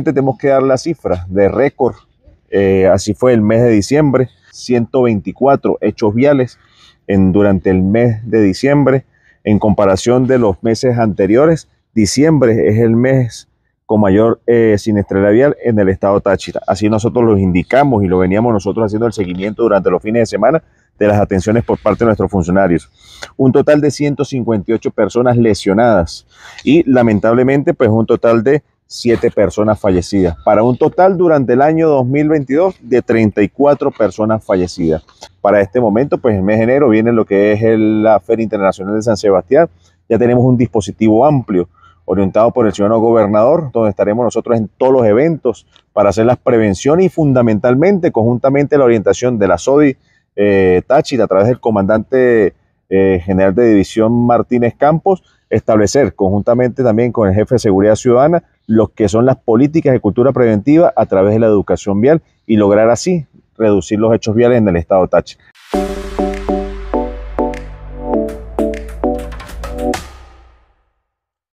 tenemos que dar la cifra de récord. Eh, así fue el mes de diciembre, 124 hechos viales en, durante el mes de diciembre. En comparación de los meses anteriores, diciembre es el mes con mayor eh, siniestralidad vial en el estado Táchira. Así nosotros los indicamos y lo veníamos nosotros haciendo el seguimiento durante los fines de semana de las atenciones por parte de nuestros funcionarios. Un total de 158 personas lesionadas y lamentablemente pues un total de siete personas fallecidas, para un total durante el año 2022 de 34 personas fallecidas. Para este momento, pues en mes de enero viene lo que es la Feria Internacional de San Sebastián, ya tenemos un dispositivo amplio orientado por el ciudadano gobernador, donde estaremos nosotros en todos los eventos para hacer las prevenciones y fundamentalmente conjuntamente la orientación de la SODI eh, Táchira a través del comandante eh, general de División Martínez Campos, establecer conjuntamente también con el jefe de Seguridad Ciudadana lo que son las políticas de cultura preventiva a través de la educación vial y lograr así reducir los hechos viales en el estado Táchira.